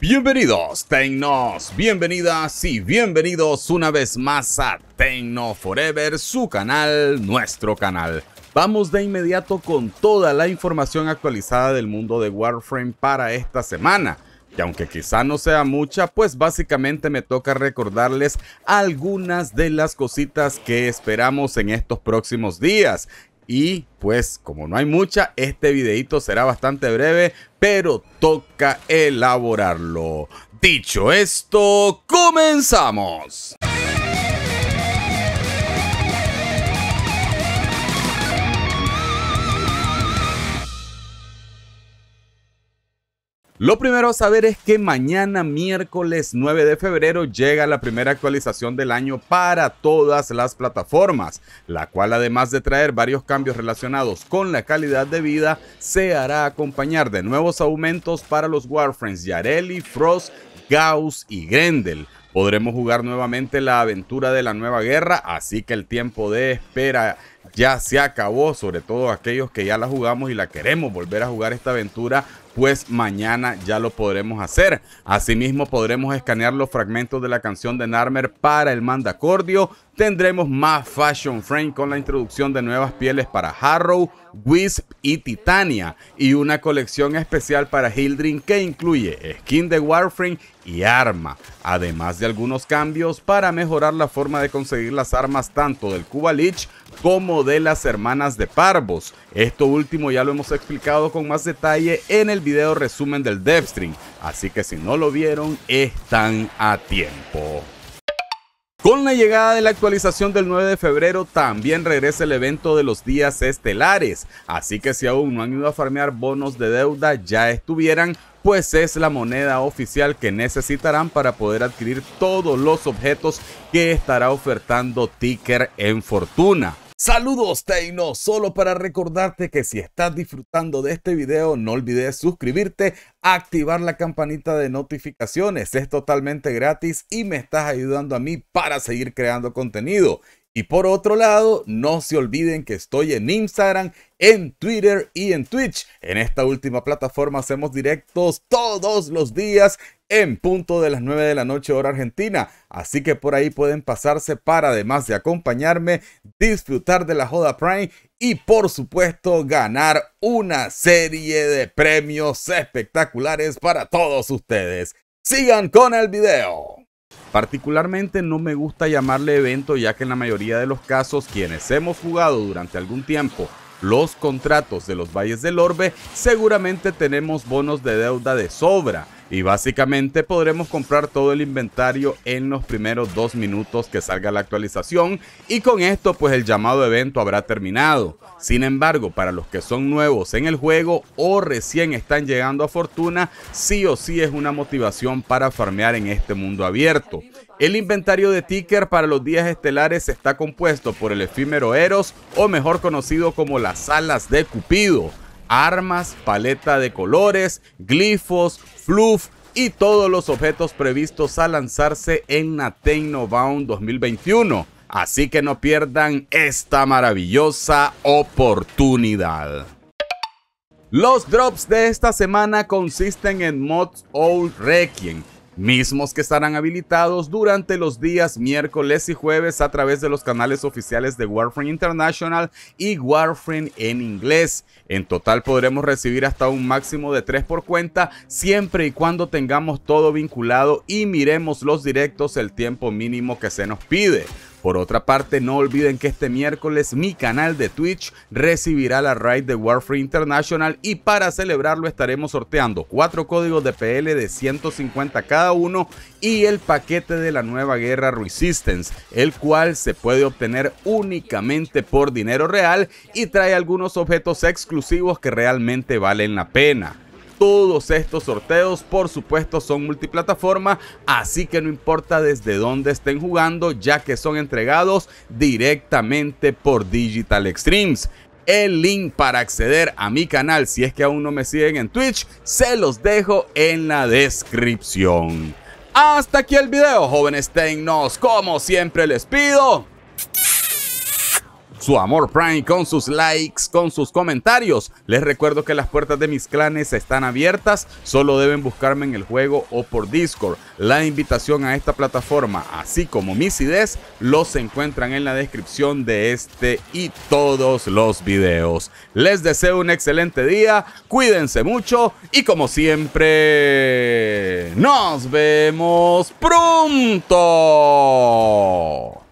Bienvenidos, Tecnos, bienvenidas y bienvenidos una vez más a Tecno Forever, su canal, nuestro canal. Vamos de inmediato con toda la información actualizada del mundo de Warframe para esta semana. Y aunque quizá no sea mucha, pues básicamente me toca recordarles algunas de las cositas que esperamos en estos próximos días. Y pues como no hay mucha, este videito será bastante breve, pero toca elaborarlo. Dicho esto, comenzamos. Lo primero a saber es que mañana miércoles 9 de febrero llega la primera actualización del año para todas las plataformas, la cual además de traer varios cambios relacionados con la calidad de vida, se hará acompañar de nuevos aumentos para los Warframes Yareli, Frost, Gauss y Grendel. Podremos jugar nuevamente la aventura de la nueva guerra, así que el tiempo de espera ya se acabó, sobre todo aquellos que ya la jugamos y la queremos volver a jugar esta aventura pues mañana ya lo podremos hacer. Asimismo podremos escanear los fragmentos de la canción de Narmer para el mandacordio. Tendremos más Fashion Frame con la introducción de nuevas pieles para Harrow, Wisp y Titania. Y una colección especial para Hildrin que incluye skin de Warframe y arma. Además de algunos cambios para mejorar la forma de conseguir las armas tanto del Cuba como de las hermanas de Parvos. Esto último ya lo hemos explicado con más detalle en el video resumen del DevStream, así que si no lo vieron, están a tiempo. Con la llegada de la actualización del 9 de febrero también regresa el evento de los días estelares, así que si aún no han ido a farmear bonos de deuda ya estuvieran, pues es la moneda oficial que necesitarán para poder adquirir todos los objetos que estará ofertando Ticker en Fortuna. Saludos Teino, solo para recordarte que si estás disfrutando de este video no olvides suscribirte, activar la campanita de notificaciones, es totalmente gratis y me estás ayudando a mí para seguir creando contenido. Y por otro lado, no se olviden que estoy en Instagram, en Twitter y en Twitch. En esta última plataforma hacemos directos todos los días en punto de las 9 de la noche hora argentina. Así que por ahí pueden pasarse para, además de acompañarme, disfrutar de la Joda Prime y por supuesto ganar una serie de premios espectaculares para todos ustedes. Sigan con el video. Particularmente no me gusta llamarle evento ya que en la mayoría de los casos quienes hemos jugado durante algún tiempo los contratos de los valles del orbe seguramente tenemos bonos de deuda de sobra y básicamente podremos comprar todo el inventario en los primeros dos minutos que salga la actualización y con esto pues el llamado evento habrá terminado. Sin embargo, para los que son nuevos en el juego o recién están llegando a fortuna, sí o sí es una motivación para farmear en este mundo abierto. El inventario de Ticker para los días estelares está compuesto por el efímero Eros o mejor conocido como las alas de Cupido armas, paleta de colores, glifos, fluff y todos los objetos previstos a lanzarse en No Bound 2021. Así que no pierdan esta maravillosa oportunidad. Los drops de esta semana consisten en mods Old Requiem, mismos que estarán habilitados durante los días miércoles y jueves a través de los canales oficiales de Warframe International y Warframe en inglés. En total podremos recibir hasta un máximo de 3 por cuenta siempre y cuando tengamos todo vinculado y miremos los directos el tiempo mínimo que se nos pide. Por otra parte, no olviden que este miércoles mi canal de Twitch recibirá la raid de Warframe International y para celebrarlo estaremos sorteando cuatro códigos de PL de 150 cada uno y el paquete de la nueva guerra Resistance, el cual se puede obtener únicamente por dinero real y trae algunos objetos exclusivos que realmente valen la pena. Todos estos sorteos, por supuesto, son multiplataforma, así que no importa desde dónde estén jugando, ya que son entregados directamente por Digital Extremes. El link para acceder a mi canal, si es que aún no me siguen en Twitch, se los dejo en la descripción. Hasta aquí el video, jóvenes tecnos. Como siempre les pido, su amor Prime con sus likes, con sus comentarios. Les recuerdo que las puertas de mis clanes están abiertas, solo deben buscarme en el juego o por Discord. La invitación a esta plataforma, así como mis ideas, los encuentran en la descripción de este y todos los videos. Les deseo un excelente día, cuídense mucho y como siempre, nos vemos pronto.